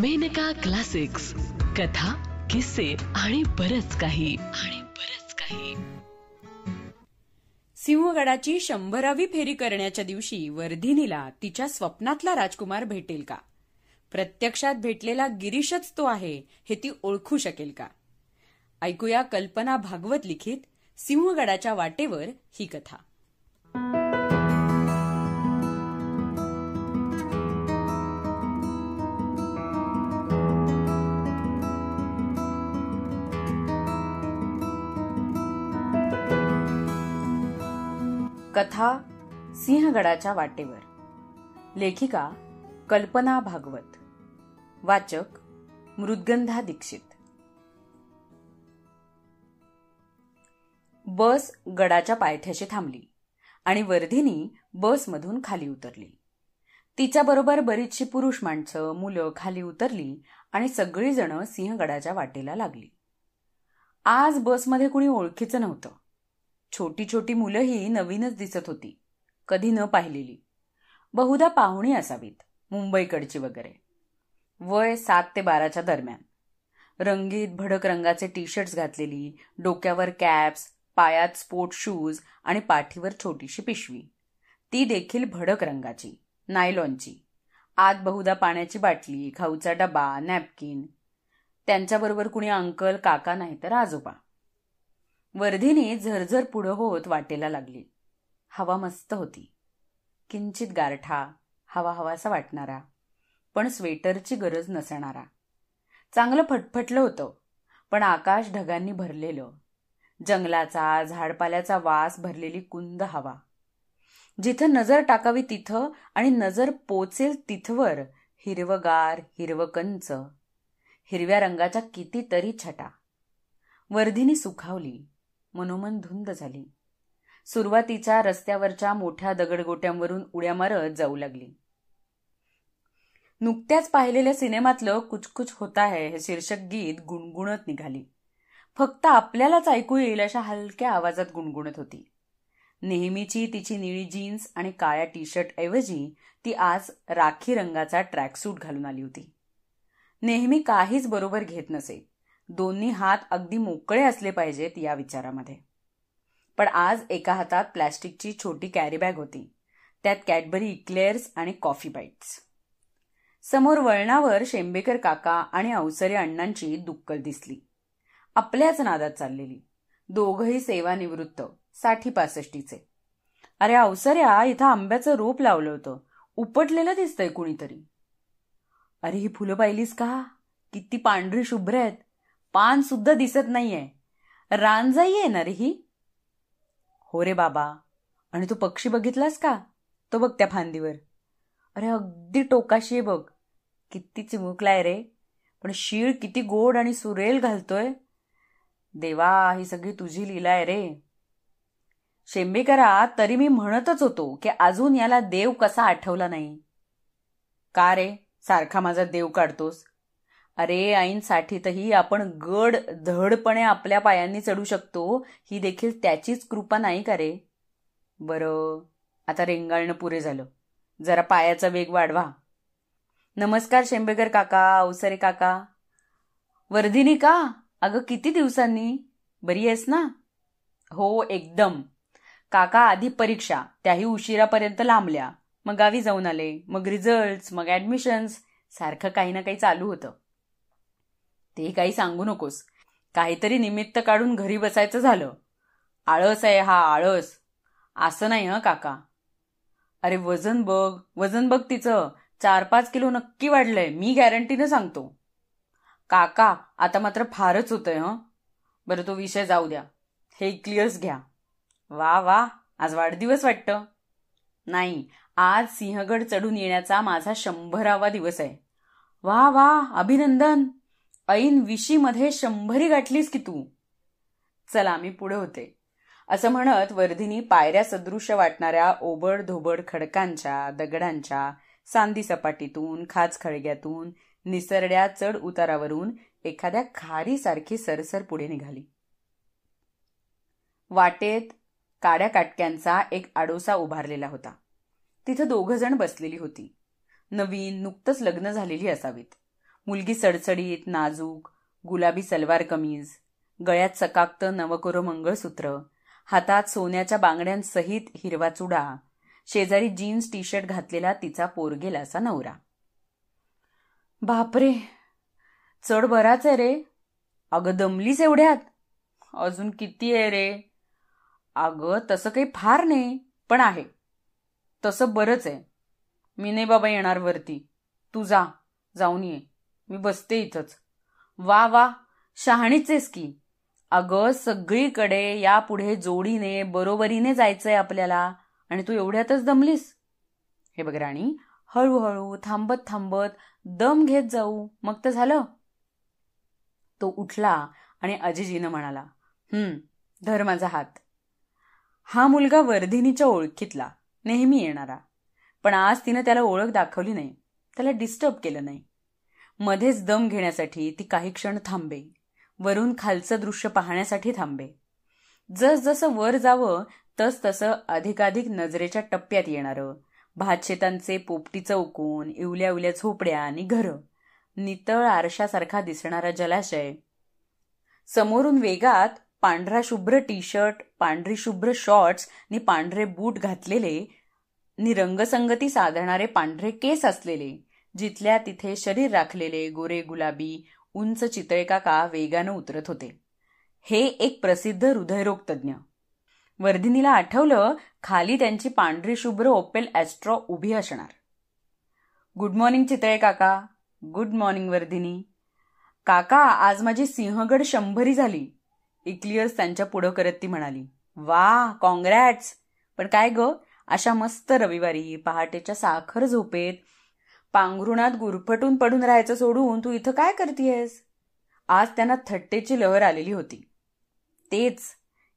Maneka classics कथा किस्से आणि बरच काही आणि बरच काही सिंहगडाची शंभरावी फेरी करण्याच्या दिवशी वर्धिनीला तिच्या स्वप्नातला राजकुमार भेटेल का प्रत्यक्षात भेटलेला गिरीशच तो आहे हे ती ओळखू शकेल का ऐकूया कल्पना भागवत लिखित सिंहगडाच्या वाटेवर ही कथा कथा सिंहगडाच्या वाटेवर लेखिका कल्पना भागवत वाचक मृद्गंधा दीक्षित बस गडाच्या पायथ्याशी थांबली आणि वर्धिनी बसमधून खाली उतरली तिच्याबरोबर बरीचशी पुरुष माणसं मुलं खाली उतरली आणि सगळीजण सिंहगडाच्या वाटेला लागली आज बसमध्ये कुणी ओळखीचं नव्हतं छोटी छोटी मुलंही नवीनच दिसत होती कधी न पाहिलेली बहुधा पाहुणी असावीत मुंबईकडची वगैरे वय सात ते बाराच्या दरम्यान रंगीत भडक रंगाचे टी शर्ट्स घातलेली डोक्यावर कॅप्स पायात स्पोर्ट शूज आणि पाठीवर छोटीशी पिशवी ती देखील भडक रंगाची नायलॉनची आत बहुधा पाण्याची बाटली खाऊचा डबा नॅपकिन त्यांच्याबरोबर कुणी अंकल काका नाही तर आजोबा वर्धीने झरझर पुढं होत वाटेला लागली हवा मस्त होती किंचित गारठा हवा हवासा वाटणारा पण स्वेटरची गरज नसणारा चांगलं फटफटलं होतं पण आकाश ढगांनी भरलेलं जंगलाचा झाडपाल्याचा वास भरलेली कुंद हवा जिथं नजर टाकावी तिथं आणि नजर पोचेल तिथवर हिरवगार हिरवकंच हिरव्या रंगाच्या कितीतरी छटा वर्धिनी सुखावली मनोमन धुंद झाली सुरुवातीच्या रस्त्यावरच्या मोठ्या दगडगोट्यांवरून उड्या मारत जाऊ लागली नुकत्याच पाहिलेल्या सिनेमातलं कुचकुच होता है हे शीर्षक गीत गुणगुणत निघाली फक्त आपल्यालाच ऐकू येईल अशा हलक्या आवाजात गुणगुणत होती नेहमीची तिची निळी जीन्स आणि काळ्या टी शर्ट ऐवजी ती आज राखी रंगाचा ट्रॅकसूट घालून आली होती नेहमी काहीच बरोबर घेत नसे दोन्ही हात अगदी मोकळे असले पाहिजेत या विचारामध्ये पण आज एका हातात प्लॅस्टिकची छोटी कॅरी बॅग होती त्यात कॅडबरी इक्लेअर्स आणि कॉफी बाईट्स समोर वळणावर शेंबेकर काका आणि अवसरे अण्णांची दुक्कल दिसली आपल्याच नादात चाललेली दोघही सेवानिवृत्त साठी पासष्टीचे अरे अवसऱ्या इथं आंब्याचं रोप लावलं होतं उपटलेलं दिसतंय कुणीतरी अरे ही फुलं पाहिलीस का किती पांढरी शुभ्र आहेत पान सुद्धा दिसत नाहीये रानजाई रे ही हो रे बाबा आणि तू पक्षी बघितलास का तो बघ त्या फांदीवर अरे अगदी टोकाशी बघ किती चिमुकलाय रे पण शीळ किती गोड आणि सुरेल घालतोय देवा ही सगळी तुझी लीला आहे रे करा तरी मी म्हणतच होतो की अजून याला देव कसा आठवला नाही का रे सारखा माझा देव काढतोस अरे ऐनसाठीतही आपण गड धडपणे आपल्या पायांनी चढू शकतो ही देखील त्याचीच कृपा नाही का रे बर आता रेंगाळणं पुरे झालं जरा पायाचा वेग वाढवा नमस्कार शेंबेकर काका अवसरे काका वर्धिनी का अगं किती दिवसांनी बरी आहेस ना हो एकदम काका आधी परीक्षा त्याही उशिरापर्यंत लांबल्या मग गावी जाऊन आले मग रिझल्ट्स मग ॲडमिशन्स सारखं काही ना काही चालू होतं ते काही सांगू नकोस काहीतरी निमित्त काढून घरी बसायचं झालं आळस आहे हा आळस असं नाही हं काका अरे वजन बघ वजन बघ तिचं चार पाच किलो नक्की वाढलंय मी गॅरंटीनं सांगतो काका आता मात्र फारच होतंय हं बरं तो विषय जाऊ द्या हे क्लिअर्स घ्या वा वा आज वाढदिवस वाटतं नाही आज सिंहगड चढून येण्याचा माझा शंभरावा दिवस आहे वा वा अभिनंदन ऐन मध्ये शंभरी गाठलीस की तू चला मी पुढे होते असं म्हणत वर्धिनी पायऱ्या सदृश वाटणाऱ्या ओबड धोबड खडकांच्या दगडांच्या सांदी सपाटीतून खाच खळग्यातून निसरड्या चढ उतारावरून एखाद्या खारीसारखी सरसर पुढे निघाली वाटेत काड्या काटक्यांचा एक आडोसा उभारलेला होता तिथं दोघ जण बसलेली होती नवीन नुकतंच लग्न झालेली असावीत मुलगी सडसडीत नाजूक गुलाबी सलवार कमीज गळ्यात सकाक्त नवकोर मंगळसूत्र हातात सोन्याच्या बांगड्यांसहित हिरवा चुडा शेजारी जीन्स टी शर्ट घातलेला तिचा पोरगेलासा नवरा बापरे चढ बराच आहे रे अगं दमलीच एवढ्यात अजून किती आहे रे अगं तसं काही फार नाही पण आहे तसं बरंच आहे मी नाही बाबा येणार वरती तू जा जाऊन ये मी बसते इथंच वा वा शहाणीचेस की अगं सगळीकडे यापुढे जोडीने बरोबरीने जायचंय आपल्याला आणि तू एवढ्यातच दमलीस हे बघ राणी हळूहळू थांबत थांबत दम घेत जाऊ मग तर झालं तो उठला आणि अजिजीनं म्हणाला हम्म धर माझा हात हा मुलगा वर्धिनीच्या ओळखीतला नेहमी येणारा पण आज तिनं त्याला ओळख दाखवली नाही त्याला डिस्टर्ब केलं नाही मध्येच दम घेण्यासाठी ती काही क्षण थांबे वरून खालचं दृश्य पाहण्यासाठी थांबे जसजसं वर जावं तस तसं अधिकाधिक नजरेच्या टप्प्यात येणारं भातशेतांचे पोपटी चौकून इवल्या उवल्या झोपड्या आणि घरं नितळ आरशासारखा दिसणारा जलाशय समोरून वेगात पांढरा शुभ्र टी शर्ट पांढरी शुभ्र शॉर्ट्स आणि पांढरे बूट घातलेले नि रंगसंगती साधणारे पांढरे केस असलेले जिथल्या तिथे शरीर राखलेले गोरे गुलाबी उंच चितळे काका वेगानं उतरत होते हे एक प्रसिद्ध हृदयरोग तज्ज्ञ वर्धिनीला आठवलं खाली त्यांची पांढरी शुभ्र ओपेल ॲस्ट्रॉ उभी असणार गुड मॉर्निंग चितळे काका गुड मॉर्निंग वर्धिनी काका आज माझी सिंहगड शंभरी झाली इक्लिअर्स त्यांच्या पुढं करत ती म्हणाली वा कॉंग्रॅट्स पण काय ग अशा मस्त रविवारी पहाटेच्या साखर झोपेत पांघरुणात गुरफटून पडून राहायचं सोडून तू इथं काय करतीयस आज त्यांना थट्टेची लहर आलेली होती तेच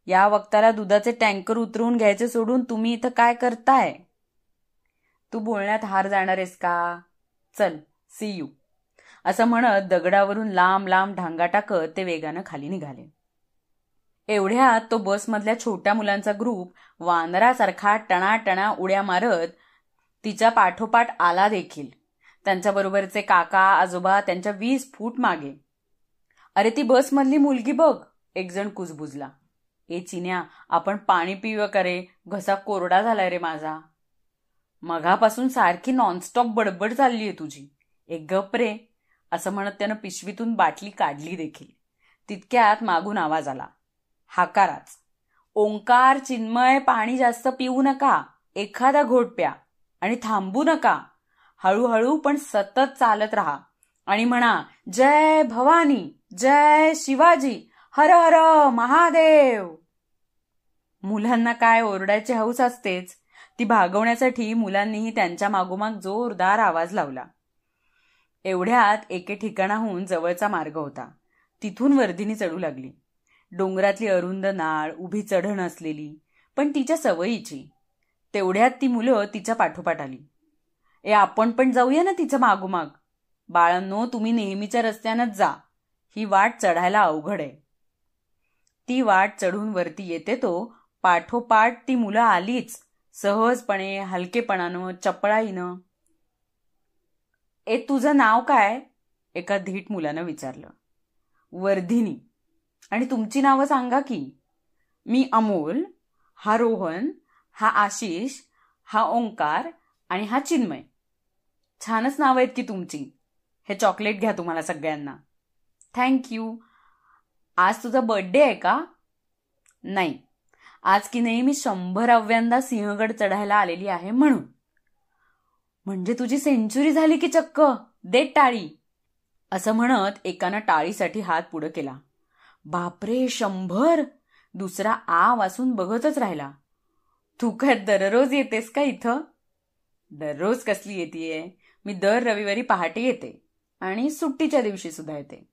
या वक्ताला दुधाचे टँकर उतरवून घ्यायचे सोडून तुम्ही इथं काय करताय तू बोलण्यात हार जाणार आहेस का चल सी यू असं म्हणत दगडावरून लांब लांब ढांगा टाकत ते वेगानं खाली निघाले एवढ्यात तो बसमधल्या छोट्या मुलांचा ग्रुप वानरासारखा टणाटणा उड्या मारत तिच्या पाठोपाठ आला देखील त्यांच्याबरोबरचे काका आजोबा त्यांच्या वीस फूट मागे अरे ती बसमधली मुलगी बघ एक जण कुजबुजला ए चिन्या आपण पाणी पिव करे घसा कोरडा झालाय रे माझा मघापासून सारखी नॉनस्टॉप बडबड चालली आहे तुझी एक गप रे असं म्हणत त्यानं पिशवीतून बाटली काढली देखील तितक्यात मागून आवाज आला हाकाराच ओंकार चिन्मय पाणी जास्त पिऊ नका एखादा घोट प्या आणि थांबू नका हळूहळू पण सतत चालत राहा आणि म्हणा जय भवानी जय शिवाजी हर हर महादेव मुलांना काय ओरडायची हौस असतेच ती भागवण्यासाठी मुलांनीही त्यांच्या मागोमाग जोरदार आवाज लावला एवढ्यात एके ठिकाणाहून जवळचा मार्ग होता तिथून वर्धिनी चढू लागली डोंगरातली अरुंद नाळ उभी चढण असलेली पण तिच्या सवयीची तेवढ्यात ती मुलं तिच्या पाठोपाठ आली ए आपण पण जाऊया ना तिचं मागोमाग बाळांनो तुम्ही नेहमीच्या रस्त्यानंच जा ही वाट चढायला अवघड आहे ती वाट चढून वरती येते तो पाठोपाठ ती मुलं आलीच सहजपणे हलकेपणानं चपळाईनं ए तुझं नाव काय एका धीट मुलानं विचारलं वर्धिनी आणि तुमची नावं सांगा की मी अमोल हा रोहन हा आशिष हा ओंकार आणि हा चिन्मय छानच नावं आहेत की तुमची हे चॉकलेट घ्या तुम्हाला सगळ्यांना थँक्यू आज तुझा बर्थडे आहे का नाही आज की नाही मी अव्यांदा सिंहगड चढायला आलेली आहे म्हणून म्हणजे तुझी सेंचुरी झाली की चक्क दे टाळी असं म्हणत एकानं टाळीसाठी हात पुढे केला बापरे शंभर दुसरा आ वासून बघतच राहिला तू काय दररोज येतेस का इथं दररोज कसली येते मी दर रविवारी पहाटे येते आणि सुट्टीच्या दिवशी सुद्धा येते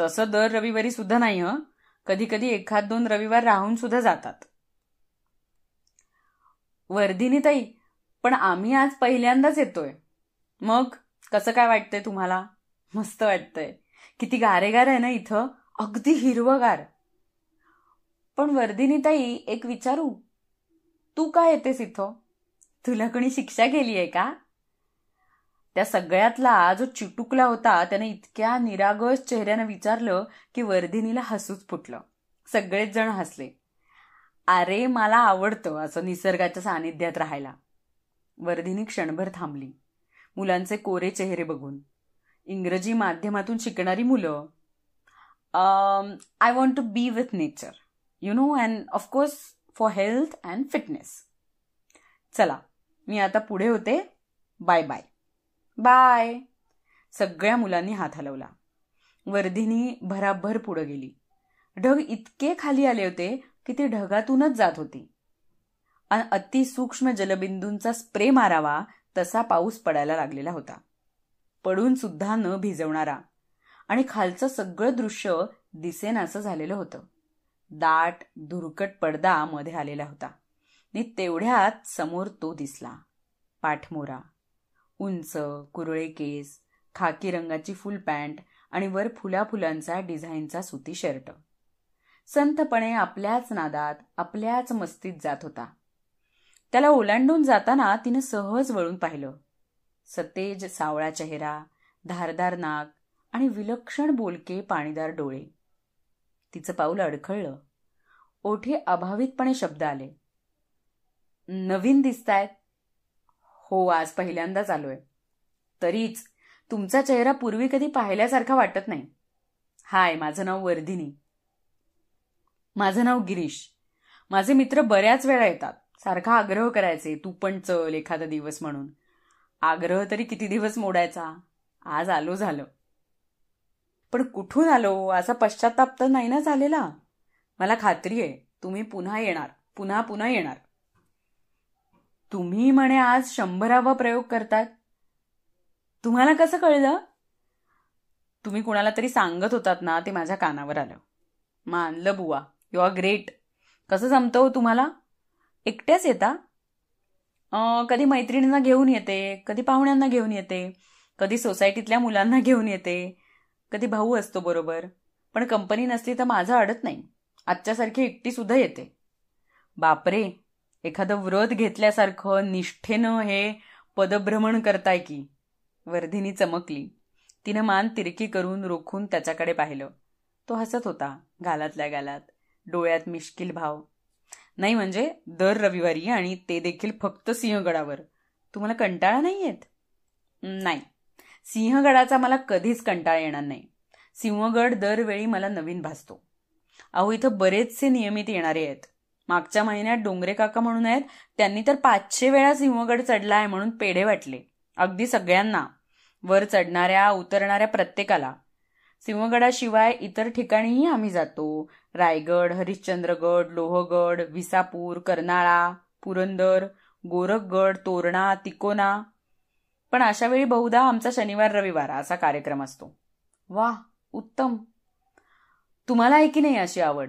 तसं दर रविवारी सुद्धा नाही ह कधी कधी एखाद दोन रविवार राहून सुद्धा जातात वर्धिनी ताई पण आम्ही आज पहिल्यांदाच येतोय मग कसं काय वाटतंय तुम्हाला मस्त वाटतंय किती गारेगार आहे ना इथं अगदी हिरवगार पण वर्धिनी ताई एक विचारू तू का येतेस इथं तुला कोणी शिक्षा केली आहे का त्या सगळ्यातला जो चिटुकला होता त्याने इतक्या निरागस चेहऱ्यानं विचारलं की वर्धिनीला हसूच फुटलं सगळेच जण हसले अरे मला आवडतं असं निसर्गाच्या सानिध्यात राहायला वर्धिनी क्षणभर थांबली मुलांचे कोरे चेहरे बघून इंग्रजी माध्यमातून शिकणारी मुलं I want to be with nature you know and of course for health and fitness चला मी आता पुढे होते बाय बाय बाय सगळ्या मुलांनी हात हलवला वर्धिनी भराभर पुढे गेली ढग इतके खाली आले होते की ते ढगातूनच जात होती अतिसूक्ष्म जलबिंदूंचा स्प्रे मारावा तसा पाऊस पडायला लागलेला होता पडून सुद्धा न भिजवणारा आणि खालचं सगळं दृश्य दिसेनासं झालेलं होतं दाट धुरकट पडदा मध्ये आलेला होता आणि तेवढ्यात समोर तो दिसला पाठमोरा उंच कुरळे केस खाकी रंगाची फुल पॅन्ट आणि वर फुला फुलांचा डिझाईनचा सुती शर्ट संतपणे आपल्याच नादात आपल्याच मस्तीत जात होता त्याला ओलांडून जाताना तिनं सहज वळून पाहिलं सतेज सावळा चेहरा धारदार नाक आणि विलक्षण बोलके पाणीदार डोळे तिचं पाऊल अडखळलं ओठे अभावितपणे शब्द आले नवीन दिसतायत हो आज पहिल्यांदाच आलोय तरीच तुमचा चेहरा पूर्वी कधी पाहिल्यासारखा वाटत नाही हाय माझं नाव वर्धिनी माझं नाव गिरीश माझे मित्र बऱ्याच वेळा येतात सारखा आग्रह करायचे तू पण चल एखादा दिवस म्हणून आग्रह तरी किती दिवस मोडायचा आज आलो झालं पण कुठून आलो असा पश्चाताप तर नाही ना झालेला मला खात्री आहे तुम्ही पुन्हा येणार पुन्हा पुन्हा येणार तुम्ही म्हणे आज शंभरावा प्रयोग करतात तुम्हाला कसं कळलं तुम्ही कुणाला तरी सांगत होतात ना ते माझ्या कानावर आलं मानलं बुवा यु आर ग्रेट कसं जमतं हो तुम्हाला एकट्याच येता कधी मैत्रिणींना घेऊन येते कधी पाहुण्यांना घेऊन येते कधी सोसायटीतल्या मुलांना घेऊन येते कधी भाऊ असतो बरोबर पण कंपनी नसली तर माझं अडत नाही आजच्यासारखी एकटी सुद्धा येते बापरे एखादं व्रत घेतल्यासारखं निष्ठेनं हे पदभ्रमण करताय की वर्धिनी चमकली तिनं मान तिरकी करून रोखून त्याच्याकडे पाहिलं तो हसत होता गालातल्या गालात डोळ्यात मिश्किल भाव नाही म्हणजे दर रविवारी आणि ते देखील फक्त सिंहगडावर तुम्हाला कंटाळा नाही येत नाही सिंहगडाचा मला कधीच कंटाळा येणार नाही सिंहगड दरवेळी मला नवीन भासतो अहो इथं बरेचसे नियमित येणारे आहेत मागच्या महिन्यात डोंगरे काका म्हणून आहेत त्यांनी तर पाचशे वेळा सिंहगड चढला आहे म्हणून पेढे वाटले अगदी सगळ्यांना वर चढणाऱ्या उतरणाऱ्या प्रत्येकाला सिंहगडाशिवाय इतर ठिकाणीही आम्ही जातो रायगड हरिश्चंद्रगड लोहगड विसापूर कर्नाळा पुरंदर गोरखगड तोरणा तिकोना पण अशा वेळी बहुधा आमचा शनिवार रविवार असा कार्यक्रम असतो वा उत्तम तुम्हाला आहे नाही अशी आवड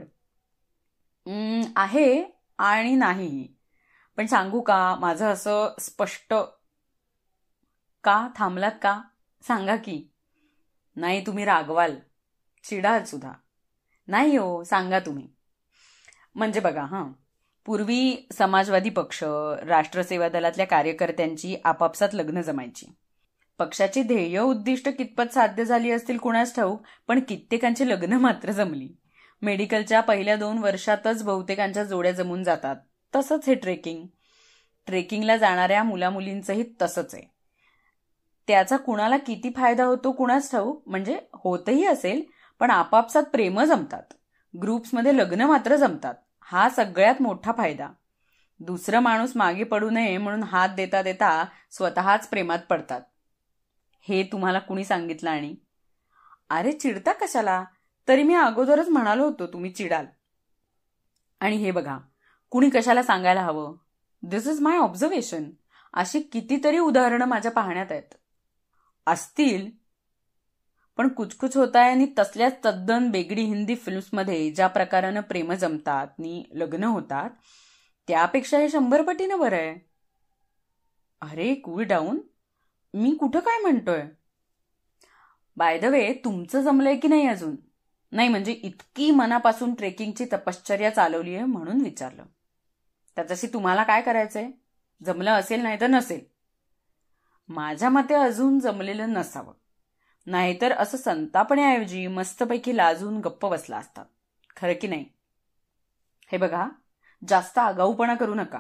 आहे आणि नाही पण सांगू का माझं असं स्पष्ट का थांबलात का सांगा की नाही तुम्ही रागवाल चिडाल सुद्धा नाही हो सांगा तुम्ही म्हणजे बघा हां पूर्वी समाजवादी पक्ष राष्ट्रसेवा दलातल्या कार्यकर्त्यांची आपापसात लग्न जमायची पक्षाची ध्येय उद्दिष्ट कितपत साध्य झाली असतील कुणास ठाऊक पण कित्येकांची लग्न मात्र जमली मेडिकलच्या पहिल्या दोन वर्षातच बहुतेकांच्या जोड्या जमून जातात तसंच हे ट्रेकिंग ट्रेकिंगला जाणाऱ्या मुलामुलींचंही तसंच आहे त्याचा कुणाला किती फायदा होतो कुणाच ठाऊ म्हणजे होतही असेल पण आपापसात प्रेम जमतात ग्रुप्समध्ये लग्न मात्र जमतात हा सगळ्यात मोठा फायदा दुसरं माणूस मागे पडू नये म्हणून हात देता देता स्वतःच प्रेमात पडतात हे तुम्हाला कुणी सांगितलं आणि अरे चिडता कशाला तरी मी अगोदरच म्हणालो होतो तुम्ही चिडाल आणि हे बघा कुणी कशाला सांगायला हवं दिस इज माय ऑब्झर्वेशन अशी कितीतरी उदाहरणं माझ्या पाहण्यात आहेत असतील पण कुचकुच होत आहे आणि तसल्या तद्दन बेगडी हिंदी फिल्म्समध्ये ज्या प्रकारानं प्रेम जमतात आणि लग्न होतात त्यापेक्षा हे शंभर पटीनं बरं आहे अरे कूल डाऊन मी कुठं काय म्हणतोय बाय द वे तुमचं जमलंय की नाही अजून नाही म्हणजे इतकी मनापासून ट्रेकिंगची तपश्चर्या चालवली आहे म्हणून विचारलं त्याच्याशी तुम्हाला काय करायचंय जमलं असेल नाही तर नसेल माझ्या मते अजून जमलेलं नसावं नाहीतर असं संतापण्याऐवजी मस्तपैकी लाजून गप्प बसला असतात खरं की नाही हे बघा जास्त आगाऊपणा करू नका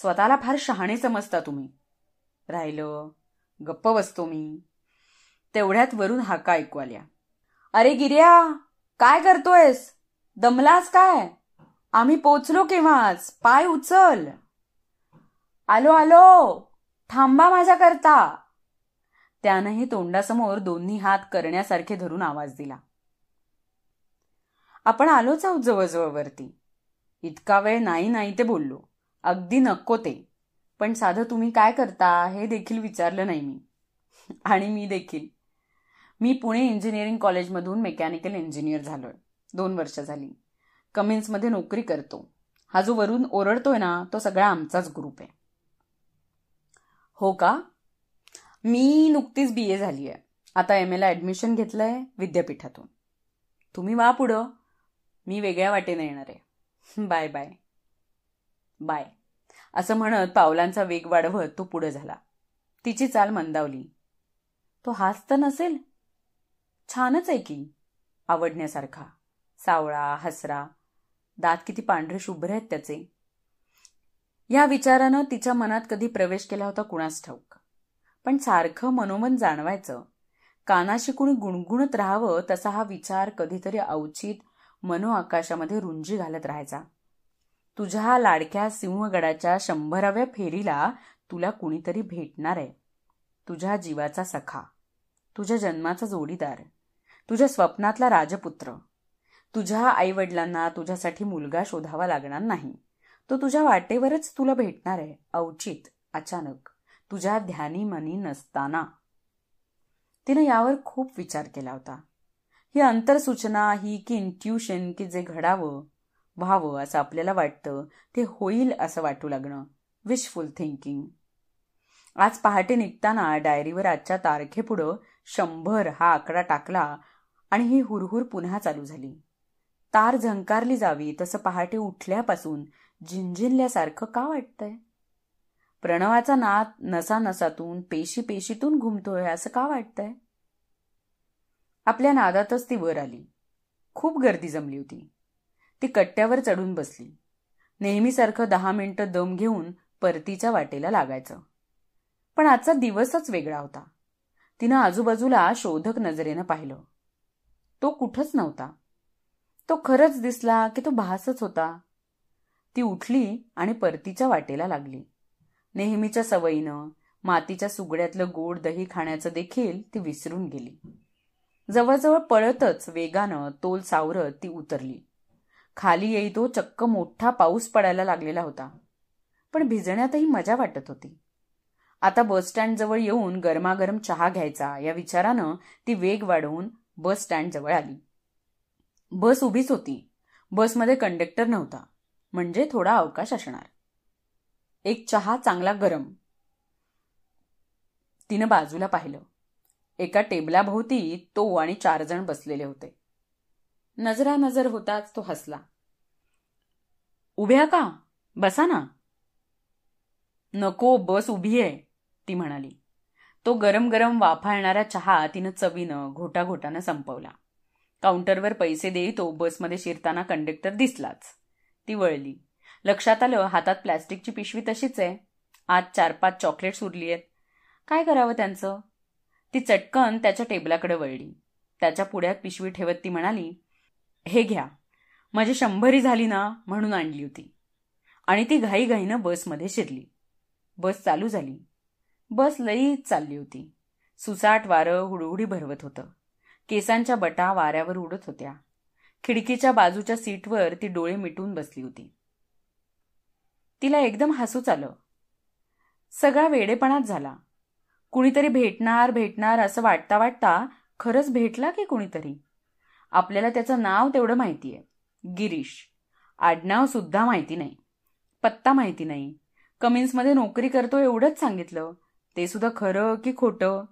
स्वतःला फार शहाणे समजता तुम्ही राहिलं गप्प बसतो मी तेवढ्यात वरून हाका ऐकू आल्या अरे गिर्या काय करतोयस दमलास काय आम्ही पोचलो केव्हाच पाय उचल आलो आलो थांबा माझ्या करता त्यानंही तोंडासमोर दोन्ही हात करण्यासारखे धरून आवाज दिला आपण आलोच आहोत वरती इतका वेळ नाही नाही ते बोललो अगदी नको ते पण साधं तुम्ही काय करता हे देखील विचारलं नाही मी आणि मी देखील मी पुणे इंजिनिअरिंग कॉलेजमधून मेकॅनिकल इंजिनियर झालोय दोन वर्ष झाली कमिन्समध्ये नोकरी करतो हा जो वरून ओरडतोय ना तो सगळा आमचाच ग्रुप आहे हो का मी नुकतीच बी ए झाली आहे आता एम एला ॲडमिशन घेतलंय विद्यापीठातून तुम्ही वा पुढं मी वेगळ्या वाटेने येणार आहे बाय बाय बाय असं म्हणत पावलांचा वेग वाढवत तो पुढे झाला तिची चाल मंदावली तो हाच तर नसेल छानच आहे की आवडण्यासारखा सावळा हसरा दात किती पांढरे शुभ्र आहेत त्याचे या विचारानं तिच्या मनात कधी प्रवेश केला होता कुणास ठाऊक पण सारखं मनोमन जाणवायचं कानाशी कुणी गुणगुणत राहावं तसा हा विचार कधीतरी अवचित मनोआकाशामध्ये रुंजी घालत राहायचा तुझ्या लाडक्या सिंहगडाच्या शंभराव्या फेरीला तुला कुणीतरी भेटणार आहे तुझ्या जीवाचा सखा तुझ्या जन्माचा जोडीदार तुझ्या स्वप्नातला राजपुत्र तुझ्या आईवडिलांना तुझ्यासाठी मुलगा शोधावा लागणार नाही तो तुझ्या वाटेवरच तुला भेटणार आहे अवचित अचानक तुझ्या ध्यानी मनी नसताना तिनं यावर खूप विचार केला होता ही अंतरसूचना ही की इंट्युशन की जे घडावं व्हावं असं आपल्याला वाटतं ते होईल असं वाटू लागणं विशफुल थिंकिंग आज पहाटे निघताना डायरीवर आजच्या तारखेपुढं शंभर हा आकडा टाकला आणि ही हुरहुर पुन्हा चालू झाली तार झंकारली जावी तसं पहाटे उठल्यापासून झिंझिनल्यासारखं का वाटतंय प्रणवाचा नाद नसा नसातून पेशी पेशीतून घुमतोय असं का वाटतंय आपल्या नादातच ती वर आली खूप गर्दी जमली होती ती कट्ट्यावर चढून बसली नेहमीसारखं दहा मिनिटं दम घेऊन परतीच्या वाटेला लागायचं पण आजचा दिवसच वेगळा होता तिनं आजूबाजूला शोधक नजरेनं पाहिलं तो कुठंच नव्हता तो खरंच दिसला की तो भासच होता ती उठली आणि परतीच्या वाटेला लागली नेहमीच्या सवयीनं मातीच्या सुगड्यातलं गोड दही खाण्याचं देखील ती विसरून गेली जवळजवळ पळतच वेगानं तोल सावरत ती उतरली खाली येई तो चक्क मोठा पाऊस पडायला लागलेला होता पण भिजण्यातही मजा वाटत होती आता जवळ येऊन गरमागरम चहा घ्यायचा या विचारानं ती वेग वाढवून बस स्टँड जवळ आली बस उभीच होती बसमध्ये कंडक्टर नव्हता म्हणजे थोडा अवकाश असणार एक चहा चांगला गरम तिनं बाजूला पाहिलं एका टेबलाभोवती तो आणि चार जण बसलेले होते नजरा नजर होताच तो हसला उभ्या का बसा ना नको बस उभी आहे ती म्हणाली तो गरम गरम वाफाळणारा चहा तिनं चवीनं घोटा घोटानं संपवला काउंटरवर पैसे देई तो बसमध्ये शिरताना कंडक्टर दिसलाच ती वळली लक्षात आलं हातात प्लॅस्टिकची पिशवी तशीच आहे आज चार पाच चॉकलेट्स उरली आहेत काय करावं त्यांचं ती चटकन त्याच्या टेबलाकडे वळली त्याच्या पुढ्यात पिशवी ठेवत ती म्हणाली हे घ्या माझी शंभरी झाली ना म्हणून आणली होती आणि ती घाईघाईनं बसमध्ये शिरली बस चालू झाली बस लईच चालली होती सुसाट वारं हुडहुडी भरवत होतं केसांच्या बटा वाऱ्यावर उडत होत्या खिडकीच्या बाजूच्या सीटवर ती डोळे मिटून बसली होती तिला एकदम हसूच आलं सगळा वेडेपणाच झाला कुणीतरी भेटणार भेटणार असं वाटता वाटता खरंच भेटला की कुणीतरी आपल्याला त्याचं नाव तेवढं माहिती आहे गिरीश आडनाव सुद्धा माहिती नाही पत्ता माहिती नाही कमिन्समध्ये नोकरी करतो एवढंच सांगितलं ते सुद्धा खरं की खोटं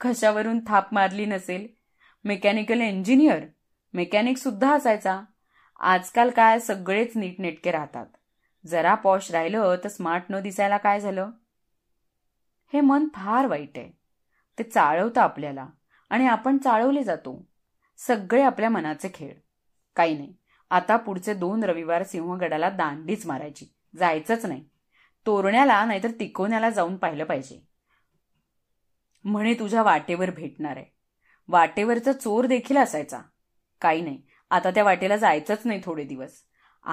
कशावरून थाप मारली नसेल मेकॅनिकल इंजिनियर मेकॅनिक सुद्धा असायचा आजकाल काय सगळेच नीटनेटके राहतात जरा पॉश राहिलं तर स्मार्ट न दिसायला काय झालं हे मन फार वाईट आहे ते चाळवतं आपल्याला आणि आपण चाळवले जातो सगळे आपल्या मनाचे खेळ काही नाही आता पुढचे दोन रविवार सिंहगडाला दांडीच मारायची जायचंच नाही तोरण्याला नाहीतर तिकोण्याला जाऊन पाहिलं पाहिजे म्हणे तुझ्या वाटेवर भेटणार आहे वाटेवरचा चोर देखील असायचा काही नाही आता त्या वाटेला जायचंच नाही थोडे दिवस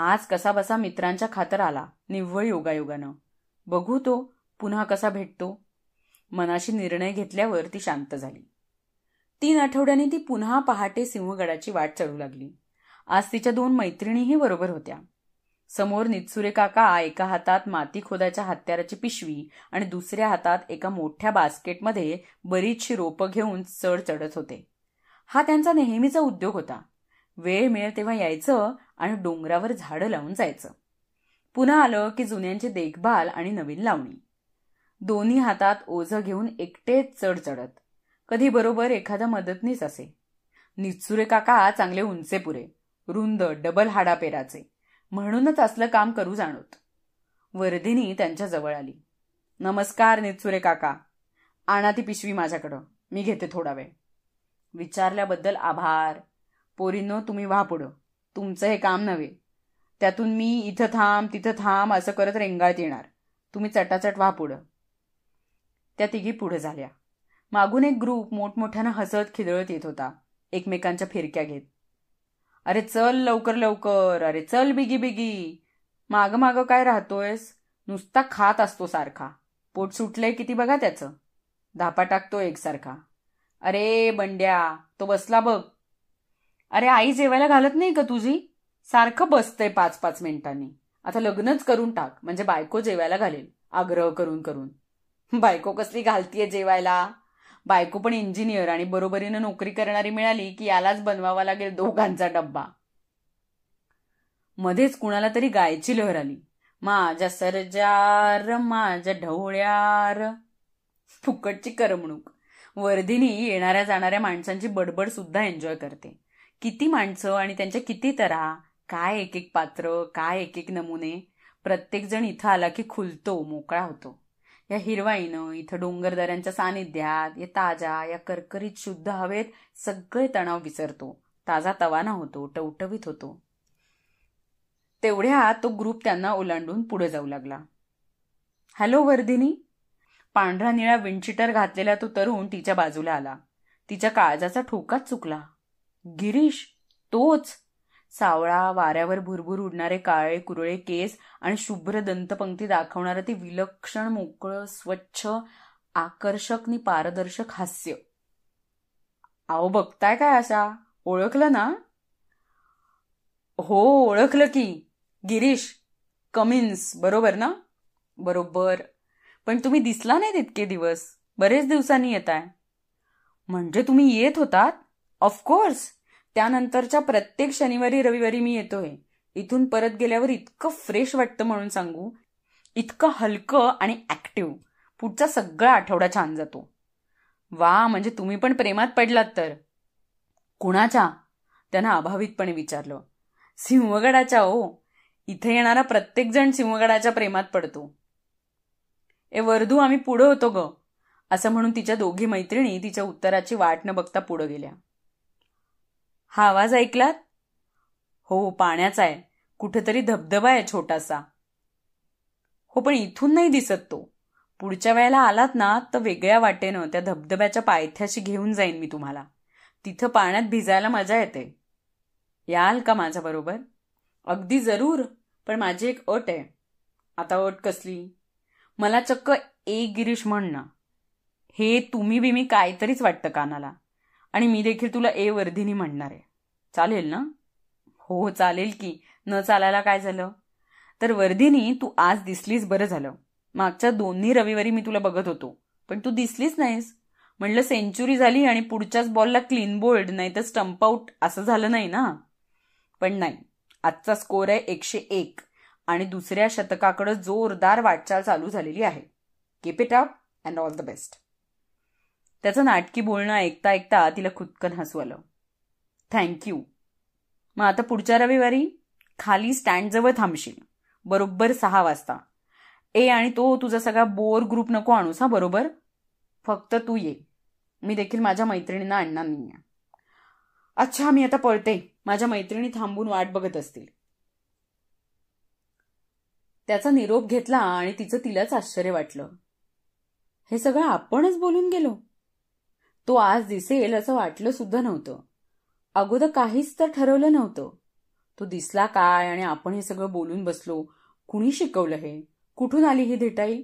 आज कसा बसा मित्रांच्या खातर आला निव्वळ योगायोगानं बघू तो पुन्हा कसा भेटतो मनाशी निर्णय घेतल्यावर ती शांत झाली तीन आठवड्यांनी ती पुन्हा पहाटे सिंहगडाची वाट चढू लागली आज तिच्या दोन मैत्रिणीही बरोबर होत्या समोर नितसुरे काका एका हातात माती खोदाच्या हत्याराची पिशवी आणि दुसऱ्या हातात एका मोठ्या बास्केटमध्ये बरीचशी रोपं घेऊन चढ चढत होते हा त्यांचा नेहमीचा उद्योग होता वेळ मिळेल तेव्हा यायचं आणि डोंगरावर झाडं लावून जायचं पुन्हा आलं की जुन्यांची देखभाल आणि नवीन लावणी दोन्ही हातात ओझं घेऊन एकटेच चढ चढत कधी बरोबर एखादा मदतनीस असे निचुरे काका चांगले उंचे पुरे रुंद डबल हाडा पेराचे म्हणूनच असलं काम करू जाणवत वर्दिनी त्यांच्या जवळ आली नमस्कार निचुरे काका आणा ती पिशवी माझ्याकडं मी घेते थोडा वेळ विचारल्याबद्दल आभार पोरीनो तुम्ही व्हा पुढं तुमचं हे काम नव्हे त्यातून मी इथं थांब तिथं थांब असं करत रेंगाळत येणार तुम्ही चटाचट व्हा पुढं त्या तिघी पुढे झाल्या मागून एक ग्रुप मोठमोठ्यानं हसत खिदळत येत होता एकमेकांच्या फिरक्या घेत अरे चल लवकर लवकर अरे चल बिगी बिगी माग माग काय राहतोयस नुसता खात असतो सारखा पोट सुटलंय किती बघा त्याचं धापा टाकतो एकसारखा अरे बंड्या तो बसला बघ अरे आई जेवायला घालत नाही का तुझी सारखं बसतंय पाच पाच मिनिटांनी आता लग्नच करून टाक म्हणजे बायको जेवायला घालेल आग्रह करून करून बायको कसली घालतीये जेवायला बायको पण इंजिनियर आणि बरोबरीनं नोकरी करणारी मिळाली की यालाच बनवावा लागेल दोघांचा डब्बा मध्येच कुणाला तरी गायची लहर आली माझ्या सरजार माझ्या ढवळ्यार फुकटची करमणूक वर्धिनी येणाऱ्या जाणाऱ्या माणसांची बडबड सुद्धा एन्जॉय करते किती माणसं आणि त्यांच्या किती तरा काय एक एक पात्र काय एक एक नमुने प्रत्येकजण इथं आला की खुलतो मोकळा होतो या हिरवाईनं इथं डोंगरदऱ्यांच्या सानिध्यात या ताज्या या करकरीत शुद्ध हवेत सगळे तणाव विसरतो ताजा तवाना होतो टवटवीत होतो तेवढ्या तो ग्रुप त्यांना ओलांडून पुढे जाऊ लागला हॅलो वर्धिनी पांढरा निळा विंचिटर घातलेला तो तरुण तिच्या बाजूला आला तिच्या काळजाचा ठोकाच चुकला गिरीश तोच सावळा वाऱ्यावर भुरभुर उडणारे काळे कुरळे केस आणि शुभ्र दंतपंक्ती दाखवणारं ते विलक्षण मोकळं स्वच्छ आकर्षक आणि पारदर्शक हास्य आओ बघताय काय असा ओळखलं ना हो ओळखलं की गिरीश कमिन्स बरोबर ना बरोबर पण तुम्ही दिसला नाही तितके दिवस बरेच दिवसांनी येत आहे म्हणजे तुम्ही येत होतात ऑफकोर्स त्यानंतरच्या प्रत्येक शनिवारी रविवारी मी येतोय इथून परत गेल्यावर इतकं फ्रेश वाटतं म्हणून सांगू इतकं हलकं आणि ऍक्टिव्ह पुढचा सगळा आठवडा छान जातो वा म्हणजे तुम्ही पण प्रेमात पडलात तर कुणाच्या त्यानं अभावितपणे विचारलं सिंहगडाच्या ओ इथे येणारा प्रत्येक जण सिंहगडाच्या प्रेमात पडतो ए वर्धू आम्ही पुढं होतो ग असं म्हणून तिच्या दोघी मैत्रिणी तिच्या उत्तराची वाट न बघता पुढं गेल्या हा आवाज ऐकलात हो, हो पाण्याचा आहे कुठेतरी धबधबा आहे छोटासा हो पण इथून नाही दिसत तो पुढच्या वेळेला आलात ना तर वेगळ्या वाटेनं त्या धबधब्याच्या पायथ्याशी घेऊन जाईन मी तुम्हाला तिथं पाण्यात भिजायला मजा येते याल का माझ्याबरोबर अगदी जरूर पण माझी एक अट आहे आता अट कसली मला चक्क ए गिरीश म्हण ना हे तुम्ही बी मी काहीतरीच वाटतं कानाला आणि मी देखील तुला ए वर्धिनी म्हणणार आहे चालेल ना हो चालेल की न चालायला काय झालं तर वर्धिनी तू आज दिसलीस बरं झालं मागच्या दोन्ही रविवारी मी तुला बघत होतो पण तू दिसलीच नाहीस म्हणलं सेंचुरी झाली आणि पुढच्याच बॉलला क्लीन बोल्ड नाही तर स्टंप आऊट असं झालं नाही ना पण नाही आजचा स्कोर आहे एकशे एक आणि दुसऱ्या शतकाकडे जोरदार वाटचाल चालू झालेली आहे keep it up and all the best त्याचं नाटकी बोलणं ऐकता ऐकता तिला खुदकन हसू आलं थँक्यू मग आता पुढच्या रविवारी खाली स्टँडजवळ थांबशील बरोबर सहा वाजता ए आणि तो तुझा सगळा बोर ग्रुप नको आणूस हा बरोबर फक्त तू ये मी देखील माझ्या मैत्रिणींना आणणार नाही अच्छा मी आता पळते माझ्या मैत्रिणी थांबून वाट बघत असतील त्याचा निरोप घेतला आणि तिचं तिलाच आश्चर्य वाटलं हे सगळं आपणच बोलून गेलो तो आज दिसेल असं वाटलं सुद्धा नव्हतं अगोदर काहीच तर ठरवलं नव्हतं तो दिसला काय आणि आपण हे सगळं बोलून बसलो कुणी शिकवलं हे कुठून आली ही धेटाई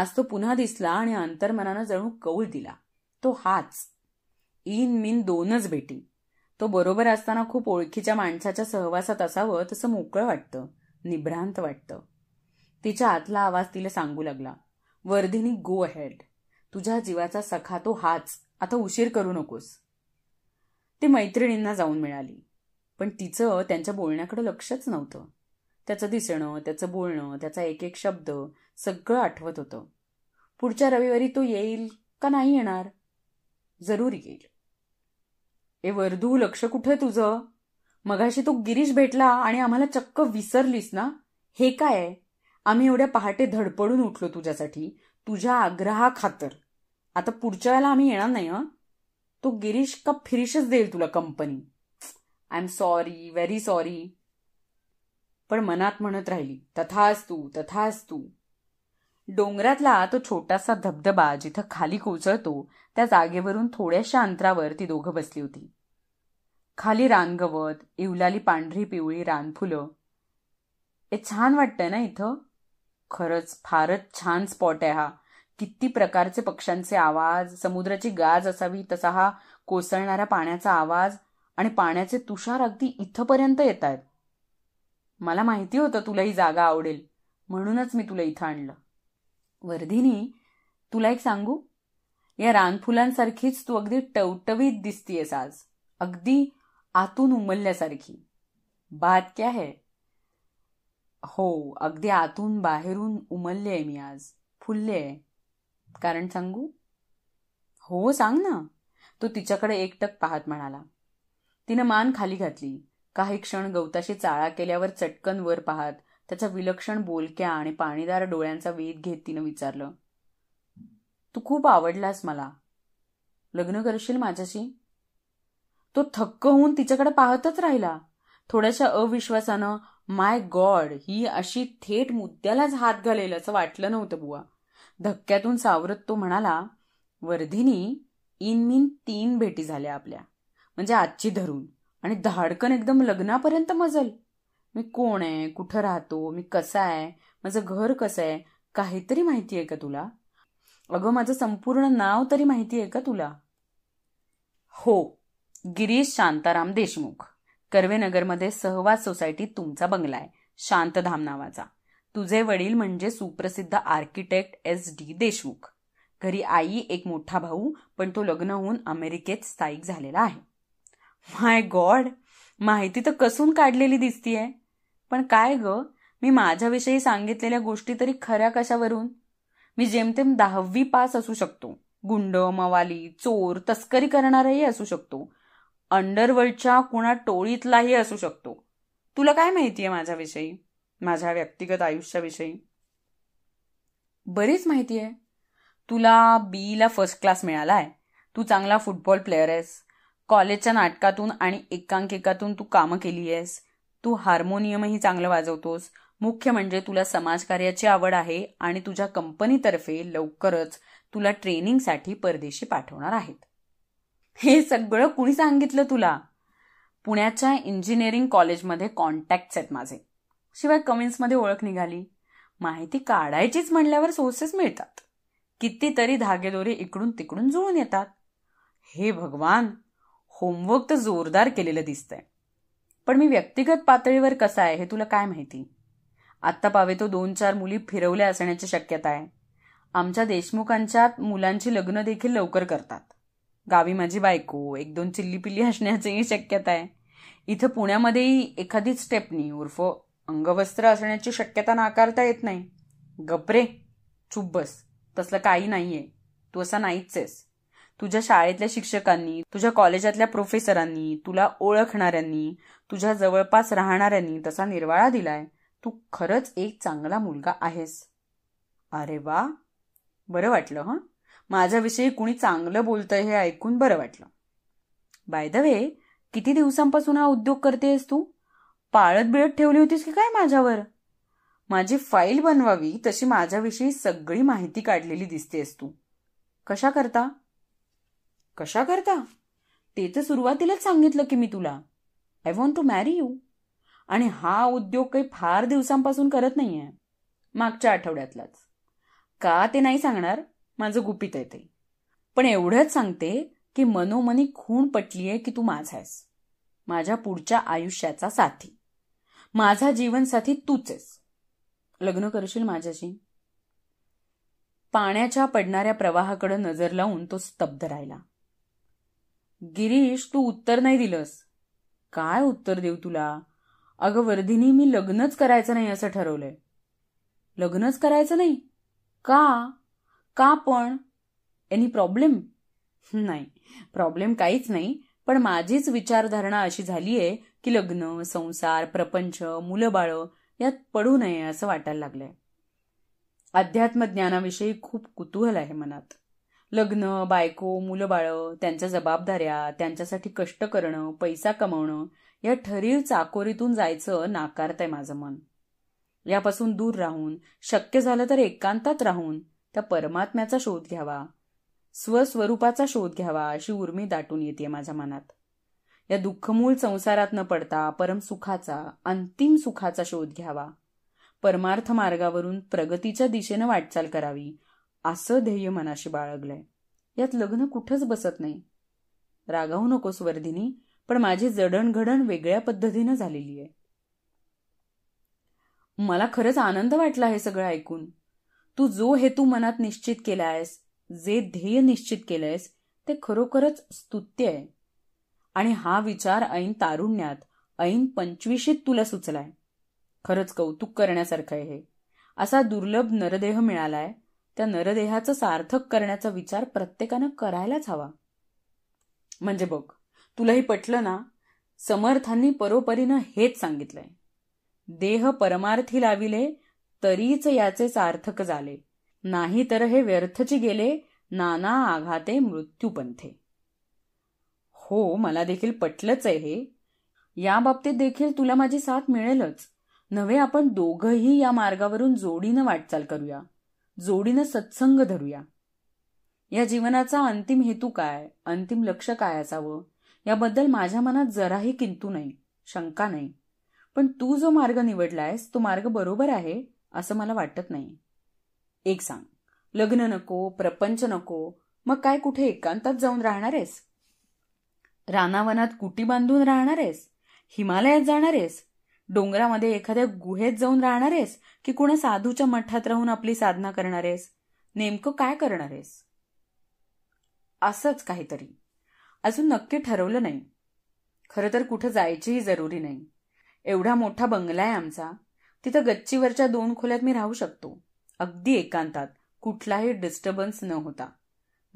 आज तो पुन्हा दिसला आणि अंतर्मनानं जणू कौल दिला तो हाच इन मिन दोनच भेटी तो बरोबर असताना खूप ओळखीच्या माणसाच्या सहवासात असावं तसं मोकळं वाटतं निभ्रांत वाटतं तिच्या आतला आवाज तिला सांगू लागला वर्धिनी गो अहेड तुझ्या जीवाचा सखा तो हाच आता उशीर करू नकोस ते मैत्रिणींना जाऊन मिळाली पण तिचं त्यांच्या बोलण्याकडे लक्षच नव्हतं त्याचं दिसणं त्याचं बोलणं त्याचा एक एक शब्द सगळं आठवत होतं पुढच्या रविवारी तो येईल का नाही येणार जरूर येईल ए वर्धू लक्ष कुठं तुझं मगाशी तू गिरीश भेटला आणि आम्हाला चक्क विसरलीस ना हे काय आम्ही एवढ्या पहाटे धडपडून उठलो तुझ्यासाठी तुझ्या आग्रहाखातर आता पुढच्या वेळेला आम्ही येणार नाही हं तो गिरीश का फिरीशच देईल तुला company I am sorry very sorry पण मनात म्हणत राहिली तथा तू तथा तू डोंगरातला तो छोटासा धबधबा जिथं खाली कोसळतो त्या जागेवरून थोड्याशा अंतरावर ती दोघं बसली होती खाली रानगवत इवलाली पांढरी पिवळी रानफुलं हे छान वाटतंय ना इथं खरंच फारच छान स्पॉट आहे हा किती प्रकारचे पक्ष्यांचे आवाज समुद्राची गाज असावी तसा हा कोसळणाऱ्या पाण्याचा आवाज आणि पाण्याचे तुषार अगदी इथंपर्यंत येत आहेत मला माहिती होतं तुला ही जागा आवडेल म्हणूनच मी तुला इथं आणलं वर्धिनी तुला एक सांगू या रानफुलांसारखीच तू अगदी टवटवीत दिसतीयस आज अगदी आतून उमलल्यासारखी बात क्या है हो अगदी आतून बाहेरून उमलले मी आज फुलले आहे कारण सांगू हो सांग ना तो तिच्याकडे एकटक पाहत म्हणाला तिनं मान खाली घातली काही क्षण गवताशी चाळा केल्यावर चटकन वर पाहत त्याचा विलक्षण बोलक्या आणि पाणीदार डोळ्यांचा वेध घेत तिनं विचारलं तू खूप आवडलास मला लग्न करशील माझ्याशी तो थक्क होऊन तिच्याकडे पाहतच राहिला थोड्याशा अविश्वासानं माय गॉड ही अशी थेट मुद्द्यालाच हात घालेल असं वाटलं नव्हतं बुवा धक्क्यातून सावरत तो म्हणाला वर्धिनी इन मिन तीन भेटी झाल्या आपल्या म्हणजे आजची धरून आणि धाडकन एकदम लग्नापर्यंत मजल मी कोण आहे कुठं राहतो मी कसा आहे माझं घर कसं आहे काहीतरी माहिती आहे का तुला अगं माझं संपूर्ण नाव तरी माहिती आहे का तुला हो गिरीश शांताराम देशमुख कर्वेनगरमध्ये सहवास सोसायटीत तुमचा बंगला आहे शांतधाम नावाचा तुझे वडील म्हणजे सुप्रसिद्ध आर्किटेक्ट एस डी देशमुख घरी आई एक मोठा भाऊ पण तो लग्न होऊन अमेरिकेत स्थायिक झालेला आहे माय गॉड माहिती तर कसून काढलेली दिसतीये पण काय ग मी माझ्याविषयी सांगितलेल्या गोष्टी तरी खऱ्या कशावरून मी जेमतेम दहावी पास असू शकतो गुंड मवाली चोर तस्करी करणाराही असू शकतो अंडरवर्ल्डच्या कुणा टोळीतलाही असू शकतो तुला काय माहितीये माझ्याविषयी माझ्या व्यक्तिगत आयुष्याविषयी बरीच माहिती आहे तुला ला फर्स्ट क्लास मिळाला आहे तू चांगला फुटबॉल प्लेअर आहेस कॉलेजच्या नाटकातून आणि एकांकिकातून तू कामं केली आहेस तू हार्मोनियमही चांगलं वाजवतोस मुख्य म्हणजे तुला समाजकार्याची आवड आहे आणि तुझ्या कंपनीतर्फे लवकरच तुला ट्रेनिंगसाठी परदेशी पाठवणार आहेत हे सगळं कुणी सांगितलं तुला पुण्याच्या इंजिनिअरिंग कॉलेजमध्ये कॉन्टॅक्ट्स आहेत माझे शिवाय कमेंट्समध्ये ओळख निघाली माहिती काढायचीच म्हणल्यावर सोर्सेस मिळतात कितीतरी धागेदोरे इकडून तिकडून जुळून येतात हे भगवान होमवर्क तर जोरदार केलेलं दिसतंय पण मी व्यक्तिगत पातळीवर कसा आहे हे तुला काय माहिती आत्ता पावे तो दोन चार मुली फिरवल्या असण्याची शक्यता आहे आमच्या देशमुखांच्या मुलांची लग्न देखील लवकर करतात गावी माझी बायको एक दोन चिल्ली पिल्ली असण्याचीही शक्यता आहे इथं पुण्यामध्येही एखादी स्टेपनी उर्फ अंगवस्त्र असण्याची शक्यता नाकारता येत नाही गपरे चुप बस तसलं काही नाहीये तू असा नाहीच आहेस तुझ्या शाळेतल्या शिक्षकांनी तुझ्या कॉलेजातल्या प्रोफेसरांनी तुला ओळखणाऱ्यांनी तुझ्या जवळपास राहणाऱ्यांनी तसा निर्वाळा दिलाय तू खरंच एक चांगला मुलगा आहेस अरे वा बरं वाटलं हं माझ्याविषयी कुणी चांगलं बोलतंय हे ऐकून बरं वाटलं बाय द वे किती दिवसांपासून हा उद्योग करतेस तू पाळत बिळत ठेवली होतीस की काय माझ्यावर माझी फाईल बनवावी तशी माझ्याविषयी सगळी माहिती काढलेली दिसतेस तू कशा करता कशा करता ते तर सुरुवातीलाच सांगितलं की मी तुला I want to marry you आणि हा उद्योग काही फार दिवसांपासून करत नाहीये मागच्या आठवड्यातलाच का ते नाही सांगणार माझं गुपित आहे ते पण एवढंच सांगते की मनोमनी खूण पटलीये की तू माझा आहेस माझ्या पुढच्या आयुष्याचा साथी माझा जीवनसाथी आहेस लग्न करशील माझ्याशी पाण्याच्या पडणाऱ्या प्रवाहाकडे नजर लावून तो स्तब्ध राहिला गिरीश तू उत्तर नाही दिलंस काय उत्तर देऊ तुला अगं वर्धिनी मी लग्नच करायचं नाही असं ठरवलंय लग्नच करायचं नाही का का पण एनी प्रॉब्लेम नाही प्रॉब्लेम काहीच नाही पण माझीच विचारधारणा अशी झालीये की लग्न संसार प्रपंच मुलं यात पडू नये असं वाटायला लागलंय अध्यात्म ज्ञानाविषयी खूप कुतूहल आहे मनात लग्न बायको मुलं बाळं त्यांच्या जबाबदाऱ्या त्यांच्यासाठी कष्ट करणं पैसा कमावणं या ठरीव चाकोरीतून जायचं नाकारतंय माझं मन यापासून दूर राहून शक्य झालं तर एकांतात राहून त्या परमात्म्याचा शोध घ्यावा स्वस्वरूपाचा शोध घ्यावा अशी उर्मी दाटून येते माझ्या मनात या दुःखमूल संसारात न पडता परमसुखाचा अंतिम सुखाचा शोध घ्यावा परमार्थ मार्गावरून प्रगतीच्या दिशेनं वाटचाल करावी असं ध्येय मनाशी बाळगलंय यात लग्न कुठंच बसत नाही रागावू नकोस वर्धिनी पण माझी जडणघडण वेगळ्या पद्धतीनं झालेली आहे मला खरंच आनंद वाटला हे सगळं ऐकून तू जो हेतू मनात निश्चित केलायस आहेस जे ध्येय निश्चित केलंयस ते खरोखरच स्तुत्य आहे आणि हा विचार ऐन तारुण्यात ऐन पंचवीशीत तुला सुचलाय खरंच कौतुक करण्यासारखं आहे असा दुर्लभ नरदेह मिळालाय त्या नरदेहाचं सार्थक करण्याचा विचार प्रत्येकानं करायलाच हवा म्हणजे बघ तुलाही पटलं ना समर्थांनी परोपरीनं हेच सांगितलंय देह परमार्थी लाविले तरीच याचे सार्थक झाले नाही तर हे व्यर्थची गेले नाना आघाते मृत्यूपंथे हो मला देखील पटलंच आहे हे बाबतीत देखील तुला माझी साथ मिळेलच नव्हे आपण दोघंही या मार्गावरून जोडीनं वाटचाल करूया जोडीनं सत्संग धरूया या जीवनाचा अंतिम हेतू काय अंतिम लक्ष काय असावं याबद्दल माझ्या मनात जराही किंतू नाही शंका नाही पण तू जो मार्ग निवडलायस तो मार्ग बरोबर आहे असं मला वाटत नाही एक सांग लग्न नको प्रपंच नको मग काय कुठे एकांतात जाऊन राहणार आहेस रानावनात कुटी बांधून राहणारेस हिमालयात जाणारेस डोंगरामध्ये एखाद्या गुहेत जाऊन राहणारेस की कुणा साधूच्या मठात राहून आपली साधना करणारेस नेमकं काय करणारेस असंच काहीतरी अजून नक्की ठरवलं नाही खरं तर कुठं जायचीही जरुरी नाही एवढा मोठा बंगला आहे आमचा तिथं गच्चीवरच्या दोन खोल्यात मी राहू शकतो अगदी एकांतात कुठलाही डिस्टर्बन्स न होता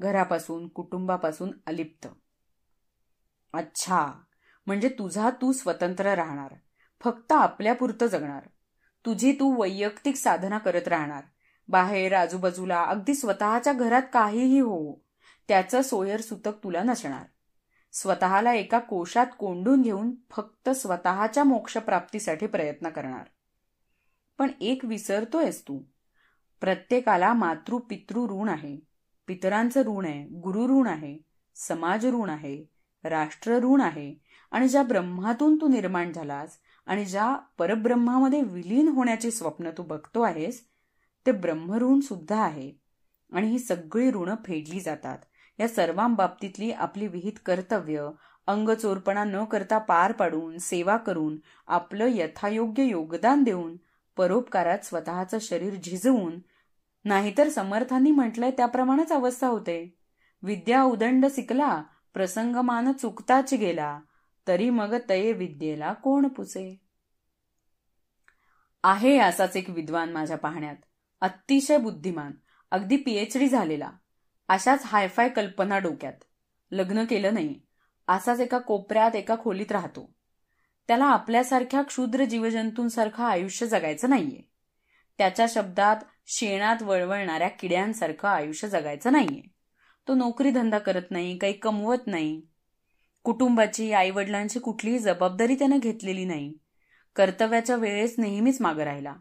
घरापासून कुटुंबापासून अलिप्त अच्छा म्हणजे तुझा तू स्वतंत्र राहणार फक्त आपल्यापुरतं जगणार तुझी तू वैयक्तिक साधना करत राहणार बाहेर आजूबाजूला अगदी स्वतःच्या घरात काहीही हो त्याचं सोयर सुतक तुला नसणार स्वतःला एका कोशात कोंडून घेऊन फक्त स्वतःच्या मोक्षप्राप्तीसाठी प्रयत्न करणार पण एक विसरतोयस तू प्रत्येकाला मातृ पितृ ऋण आहे पितरांचं ऋण आहे गुरु ऋण आहे समाज ऋण आहे राष्ट्र ऋण आहे आणि ज्या ब्रह्मातून तू निर्माण झालास आणि ज्या परब्रह्मामध्ये विलीन होण्याचे स्वप्न तू बघतो आहेस ते ब्रह्मऋण सुद्धा आहे आणि ही सगळी ऋण फेडली जातात या सर्वांबाबतीतली आपली विहित कर्तव्य अंग चोरपणा न करता पार पाडून सेवा करून आपलं यथायोग्य योगदान देऊन परोपकारात स्वतःचं शरीर झिजवून नाहीतर समर्थांनी म्हटलंय त्याप्रमाणेच अवस्था होते विद्या उदंड सिकला प्रसंगमान चुकताच गेला तरी मग तये विद्येला कोण पुसे आहे असाच एक विद्वान माझ्या पाहण्यात अतिशय बुद्धिमान अगदी पीएचडी झालेला अशाच हायफाय कल्पना डोक्यात लग्न केलं नाही असाच एका कोपऱ्यात एका खोलीत राहतो त्याला आपल्यासारख्या क्षुद्र जीवजंतूंसारखं आयुष्य जगायचं नाहीये त्याच्या शब्दात शेणात वळवळणाऱ्या किड्यांसारखं आयुष्य जगायचं नाहीये तो नोकरी धंदा करत नाही काही कमवत नाही कुटुंबाची आई वडिलांची कुठलीही जबाबदारी त्यानं घेतलेली नाही कर्तव्याच्या वेळेस नेहमीच मागं राहिला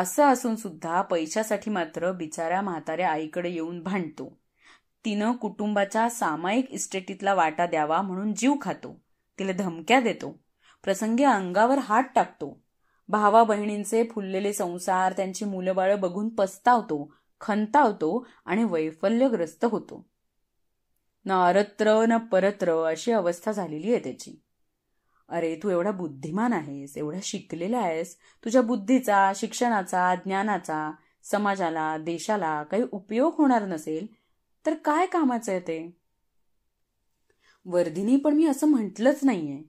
असं असून सुद्धा पैशासाठी मात्र बिचाऱ्या म्हाताऱ्या आईकडे येऊन भांडतो तिनं कुटुंबाच्या सामायिक इस्टेटीतला वाटा द्यावा म्हणून जीव खातो तिला धमक्या देतो प्रसंगी अंगावर हात टाकतो भावा बहिणींचे फुललेले संसार त्यांची मुलंबाळं बघून पस्तावतो खंतावतो आणि वैफल्यग्रस्त होतो ना अरत्र न परत्र अशी अवस्था झालेली आहे त्याची अरे तू एवढा बुद्धिमान आहेस एवढ्या शिकलेला आहेस तुझ्या बुद्धीचा शिक्षणाचा ज्ञानाचा समाजाला देशाला काही उपयोग होणार नसेल तर काय कामाचं आहे ते वर्धिनी पण मी असं म्हटलंच नाहीये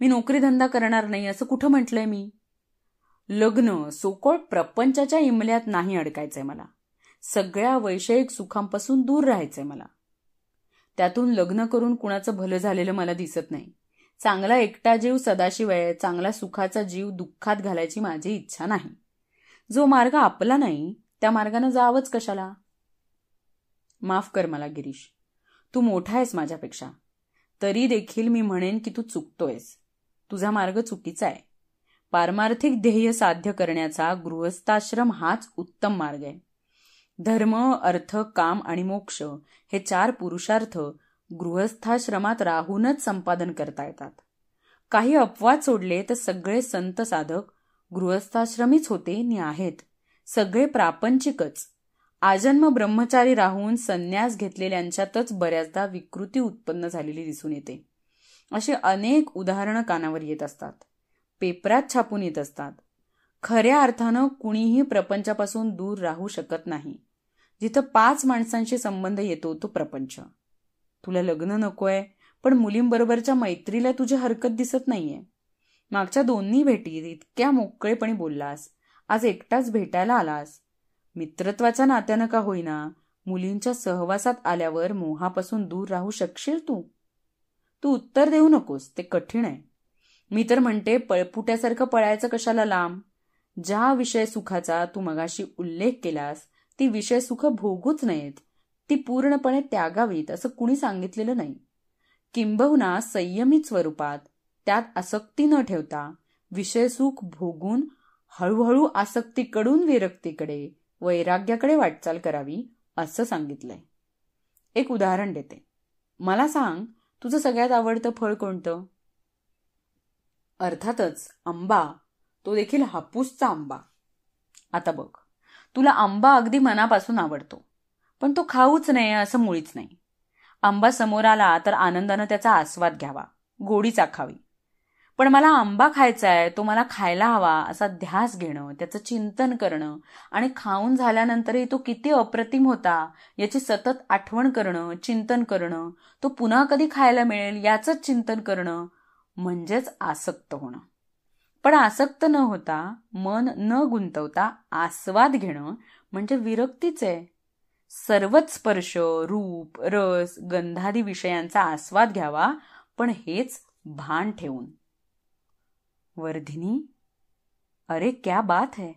मी नोकरी धंदा करणार नाही असं कुठं म्हटलंय मी लग्न सोकोळ प्रपंचाच्या इमल्यात नाही अडकायचंय मला सगळ्या वैषयिक सुखांपासून दूर राहायचंय मला त्यातून लग्न करून कुणाचं भलं झालेलं मला दिसत नाही चांगला एकटा जीव सदाशिवाय चांगला सुखाचा जीव दुःखात घालायची माझी इच्छा नाही जो मार्ग आपला नाही त्या मार्गानं जावंच कशाला माफ कर मला गिरीश तू मोठा आहेस माझ्यापेक्षा तरी देखील मी म्हणेन की तू चुकतोयस तुझा मार्ग चुकीचा आहे पारमार्थिक ध्येय साध्य करण्याचा गृहस्थाश्रम हाच उत्तम मार्ग आहे धर्म अर्थ काम आणि मोक्ष हे चार पुरुषार्थ गृहस्थाश्रमात राहूनच संपादन करता येतात काही अपवाद सोडले तर सगळे संत साधक गृहस्थाश्रमीच होते नि आहेत सगळे प्रापंचिकच आजन्म ब्रह्मचारी राहून संन्यास घेतलेल्यांच्यातच बऱ्याचदा विकृती उत्पन्न झालेली दिसून येते असे अनेक उदाहरणं कानावर येत असतात पेपरात छापून येत असतात खऱ्या अर्थानं कुणीही प्रपंचापासून दूर राहू शकत नाही जिथं पाच माणसांशी संबंध येतो तो प्रपंच तुला लग्न नकोय पण मुलींबरोबरच्या मैत्रीला तुझी हरकत दिसत नाहीये मागच्या दोन्ही भेटी इतक्या मोकळेपणे बोललास आज एकटाच भेटायला आलास मित्रत्वाच्या नात्यानं का होईना मुलींच्या सहवासात आल्यावर मोहापासून दूर राहू शकशील तू तू उत्तर देऊ नकोस ते कठीण आहे मी तर म्हणते पळपुट्यासारखं पळायचं कशाला लांब ज्या विषय सुखाचा तू मगाशी उल्लेख केलास ती विषय सुख भोगूच नयेत ती पूर्णपणे त्यागावीत असं कुणी सांगितलेलं नाही किंबहुना संयमित स्वरूपात त्यात आसक्ती न ठेवता विषय सुख भोगून हळूहळू आसक्तीकडून विरक्तीकडे वैराग्याकडे वाटचाल करावी असं सांगितलंय एक उदाहरण देते मला सांग तुझं सगळ्यात आवडतं फळ कोणतं अर्थातच आंबा तो देखील हापूसचा आंबा आता बघ तुला आंबा अगदी मनापासून आवडतो पण तो खाऊच नाही असं मुळीच नाही आंबा समोर आला तर आनंदानं त्याचा आस्वाद घ्यावा गोडी चाखावी पण मला आंबा खायचा आहे तो मला खायला हवा असा ध्यास घेणं त्याचं चिंतन करणं आणि खाऊन झाल्यानंतरही तो किती अप्रतिम होता याची सतत आठवण करणं चिंतन करणं तो पुन्हा कधी खायला मिळेल याचंच चिंतन करणं म्हणजेच आसक्त होणं पण आसक्त न होता मन न गुंतवता आस्वाद घेणं म्हणजे विरक्तीच आहे सर्वच स्पर्श रूप रस गंधादी विषयांचा आस्वाद घ्यावा पण हेच भान ठेवून वर्धिनी अरे क्या बात है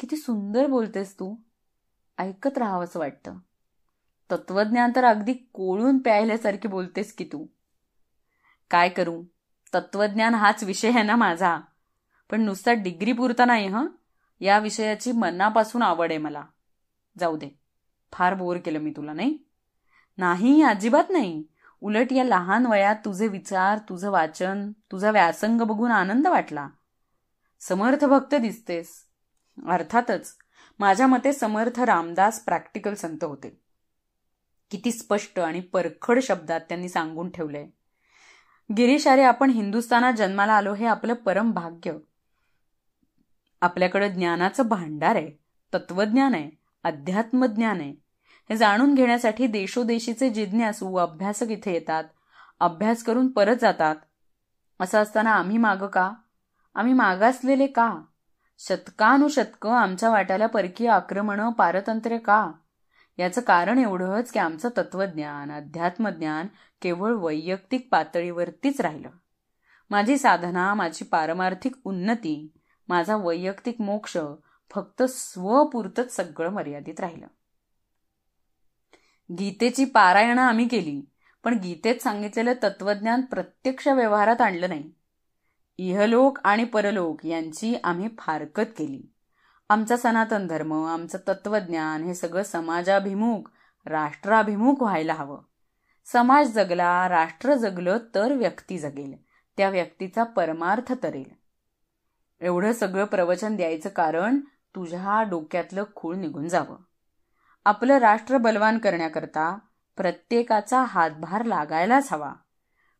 किती सुंदर बोलतेस तू ऐकत राहावंस वाटतं तत्वज्ञान तर अगदी कोळून प्यायल्यासारखी बोलतेस की तू काय करू तत्वज्ञान हाच विषय आहे ना माझा पण नुसता डिग्री पुरता नाही हं या विषयाची मनापासून आवड आहे मला जाऊ दे फार बोर केलं मी तुला नाही नाही अजिबात नाही उलट या लहान वयात तुझे विचार तुझं वाचन तुझा व्यासंग बघून आनंद वाटला समर्थ भक्त दिसतेस अर्थातच माझ्या मते समर्थ रामदास प्रॅक्टिकल संत होते किती स्पष्ट आणि परखड शब्दात त्यांनी सांगून ठेवलंय गिरीश अरे आपण हिंदुस्थानात जन्माला आलो हे आपलं परम भाग्य आपल्याकडं ज्ञानाचं भांडार आहे तत्वज्ञान आहे अध्यात्मज्ञान आहे हे जाणून घेण्यासाठी देशोदेशीचे जिज्ञासू अभ्यासक इथे येतात अभ्यास करून परत जातात असं असताना आम्ही मागं का आम्ही मागासलेले का शतकानुशतकं आमच्या वाट्याला परकीय आक्रमणं पारतंत्र्य का याचं कारण एवढंच की आमचं तत्वज्ञान अध्यात्मज्ञान केवळ वैयक्तिक पातळीवरतीच राहिलं माझी साधना माझी पारमार्थिक उन्नती माझा वैयक्तिक मोक्ष फक्त स्वपुरतच सगळं मर्यादित राहिलं गीतेची पारायणं आम्ही केली पण गीतेत सांगितलेलं तत्वज्ञान प्रत्यक्ष व्यवहारात आणलं नाही इहलोक आणि परलोक यांची आम्ही फारकत केली आमचा सनातन धर्म आमचं तत्वज्ञान हे सगळं समाजाभिमुख राष्ट्राभिमुख व्हायला हवं समाज जगला राष्ट्र जगलं तर व्यक्ती जगेल त्या व्यक्तीचा परमार्थ तरेल एवढं सगळं प्रवचन द्यायचं कारण तुझ्या डोक्यातलं खूळ निघून जावं आपलं राष्ट्र बलवान करण्याकरता प्रत्येकाचा हातभार लागायलाच हवा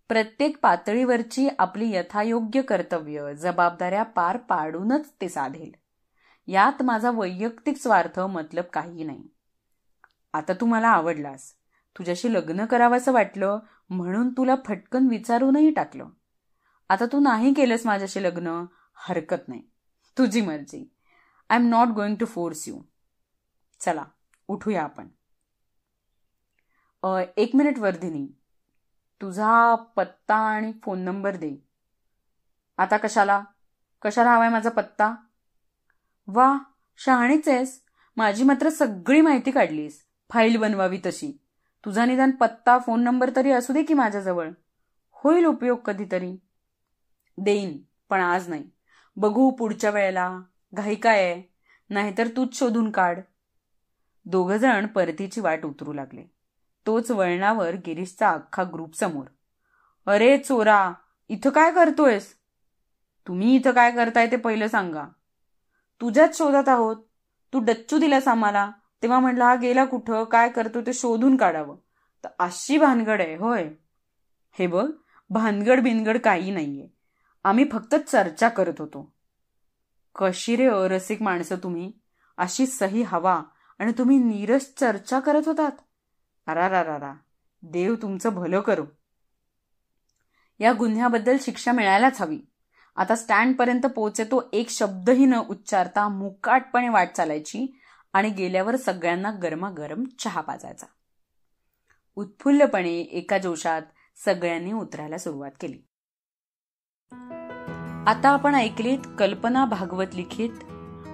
प्रत्येक पातळीवरची आपली यथायोग्य कर्तव्य जबाबदाऱ्या पार पाडूनच ते साधेल यात माझा वैयक्तिक स्वार्थ मतलब काही नाही आता तू मला आवडलास तुझ्याशी लग्न असं वाटलं म्हणून तुला फटकन विचारूनही टाकलं आता तू नाही केलंस माझ्याशी लग्न हरकत नाही तुझी मर्जी I am not going to force you चला उठूया आपण एक मिनिट वर्धिनी तुझा पत्ता आणि फोन नंबर दे आता कशाला कशाला हवाय माझा पत्ता वा शहाणीच आहेस माझी मात्र सगळी माहिती काढलीस फाईल बनवावी तशी तुझा निदान पत्ता फोन नंबर तरी असू दे की माझ्याजवळ होईल उपयोग कधीतरी देईन पण आज नाही बघू पुढच्या वेळेला घाई काय नाहीतर तूच शोधून काढ दोघंजण परतीची वाट उतरू लागले तोच वळणावर गिरीशचा अख्खा ग्रुप समोर अरे चोरा इथं काय करतोयस तुम्ही इथं काय करताय ते पहिलं सांगा तुझ्याच शोधात आहोत तू डच्चू दिलास आम्हाला तेव्हा म्हटलं हा गेला कुठं काय करतो ते शोधून काढावं तर अशी भानगड आहे होय हे बघ भानगड बिनगड काही नाहीये आम्ही फक्त चर्चा करत होतो कशी रे अरसिक माणसं तुम्ही अशी सही हवा आणि तुम्ही नीरस चर्चा करत होतात अरा देव तुमचं भलं करू या गुन्ह्याबद्दल शिक्षा मिळायलाच हवी आता स्टँडपर्यंत पोहोचे तो एक शब्दही न उच्चारता मुकाटपणे वाट चालायची आणि गेल्यावर सगळ्यांना गरमागरम चहा पाजायचा उत्फुल्लपणे एका जोशात सगळ्यांनी उतरायला सुरुवात केली आता आपण ऐकलीत कल्पना भागवत लिखित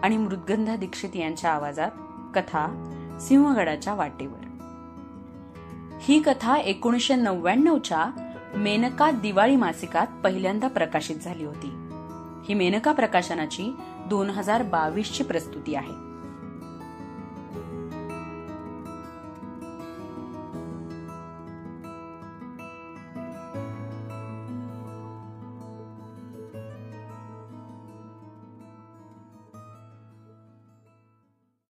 आणि मृदगंधा दीक्षित यांच्या आवाजात कथा सिंहगडाच्या वाटेवर ही कथा एकोणीशे नव्याण्णवच्या मेनका दिवाळी मासिकात पहिल्यांदा प्रकाशित झाली होती ही मेनका प्रकाशनाची दोन हजार बावीसची प्रस्तुती आहे